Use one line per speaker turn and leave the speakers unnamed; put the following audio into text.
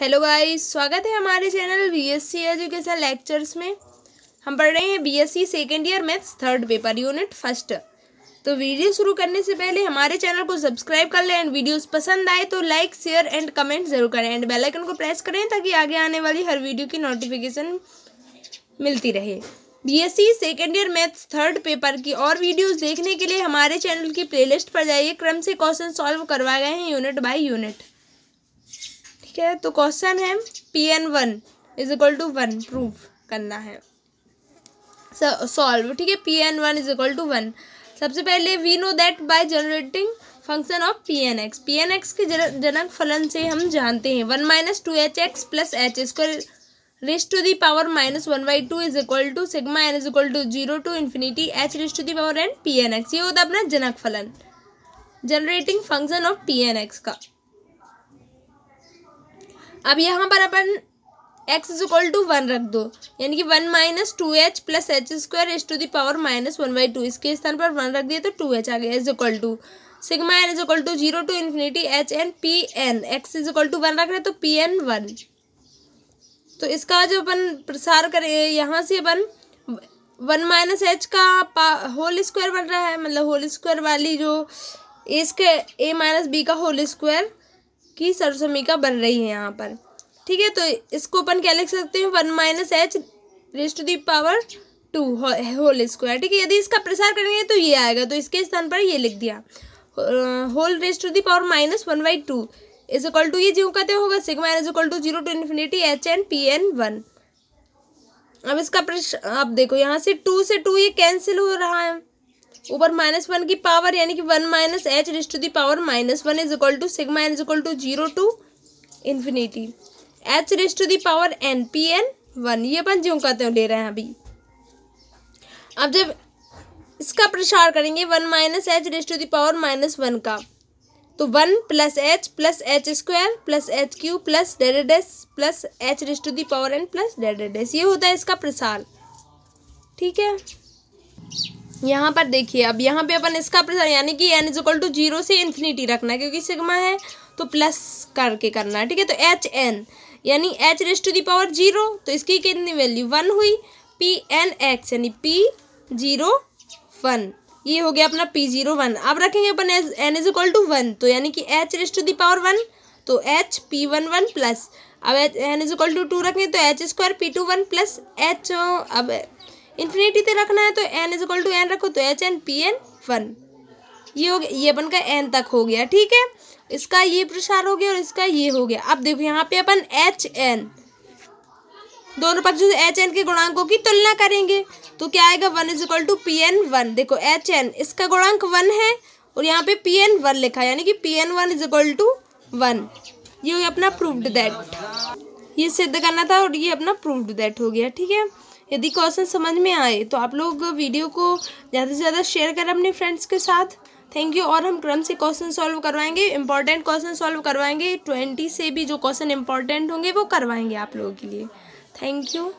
hello guys स्वागत है हमारे चैनल बीएससी एजुकेशन लेक्चर्स में हम पढ़ रहे हैं BSc second year maths third paper unit first तो वीडियो शुरू करने से पहले हमारे चैनल को सब्सक्राइब कर लें एंड वीडियोस पसंद आए तो लाइक शेयर एंड कमेंट जरूर करें एंड बेलाइकन को प्रेस करें ताकि आगे आने वाली हर वीडियो की नोटिफिकेशन मिलती रहे C second year maths third paper की और वीडियोस देखने के लिए हमारे चैनल की प्लेलिस्ट पर जाइए क्रम से क्वेश्चन सॉल्व करवाए गए हैं यूनिट बाय यूनिट ठीक है तो क्वेश्चन है P N one is equal to one prove करना है सॉल्व ठीक है P N one is equal to one सबसे पहले we know that by generating function of P N X P N X के जनक फलन से हम जानते हैं one minus two H X plus H square raise to the power minus one by two is equal to sigma N is equal to zero to infinity H raise to the power N P N X ये होता है अपना जनक फलन generating function of P N X का अब यहाँ पर अपन X is equal to one रख दो यानी कि one minus two H plus H square H to the power minus one by two इसके स्थान पर वन रख दिया तो टू एच आ गया is equal to sigma N is equal to zero to infinity H N P N X is equal to one रख रहे तो पी एन वन तो इसका जो अपन प्रसार करें यहाँ से अपन वन माइनस एच का होल स्क्वायर बन रहा है मतलब होल स्क्वायर वाली जो इसके ए माइनस बी का होल स्क्वायर की सर्वसमीका बन रही है यहाँ पर ठीक है तो इसको अपन क्या लिख सकते हैं one minus H raise to the power two whole square ठीक है यदि इसका प्रसार करेंगे तो ये आएगा तो इसके स्थान पर ये लिख दिया whole raise to the power minus one by two is equal to ये जो कहते होगा sigma N is equal to zero to infinity H N P N one अब इसका प्रश्न अब देखो यहाँ से टू से टू ये कैंसिल हो रहा है ऊपर माइनस वन की पावर यानी कि one minus H raise to the power minus one is equal to sigma N is equal to zero to infinity H raise to the power N P N one ये अपन ज्यों कहते ले रहे हैं अभी अब जब इसका प्रसार करेंगे one minus H raise to the power minus one का तो one plus H plus H square plus H cube plus डेडेड एस plus H raise to the power N plus डेडेड एस ये होता है इसका प्रसार ठीक है यहाँ पर देखिए अब यहाँ पे अपन इसका प्रसार यानी कि एन इक्वल टू जीरो से इन्फिनिटी रखना है क्योंकि सिग्मा है तो प्लस करके करना है ठीक है तो एच एन यानी H raise to the power zero तो इसकी कितनी वैल्यू वन हुई पी एन एक्स यानी पी जीरो वन ये हो गया अपना पी जीरो वन अब रखेंगे अपन as N is equal to one तो यानी कि H raise to the power one तो H P one one plus अब H N is equal to two रखेंगे तो H square P two one plus H अब इन्फिनिटी पे रखना है तो N is equal to N रखो तो H N P N one ये हो गया ये अपन का एन तक हो गया ठीक है इसका ये प्रसार हो गया और इसका ये हो गया अब देखो यहाँ पे अपन एच एन दोनों पक्षों से एच एन के गुणांकों की तुलना करेंगे तो क्या आएगा one is equal to P N one देखो एच एन इसका गुणांक वन है और यहाँ पे पी एन वन लिखा है यानी कि P N one is equal to one ये हो गया अपना प्रूव्ड दैट ये सिद्ध करना था और ये अपना प्रूव्ड दैट हो गया ठीक है यदि क्वेश्चन समझ में आए तो आप लोग वीडियो को ज़्यादा से ज़्यादा शेयर करें अपने फ्रेंड्स के साथ थैंक यू और हम क्रम से क्वेश्चन सॉल्व करवाएंगे इंपॉर्टेंट क्वेश्चन सॉल्व करवाएंगे ट्वेंटी से भी जो क्वेश्चन इंपॉर्टेंट होंगे वो करवाएंगे आप लोगों के लिए थैंक यू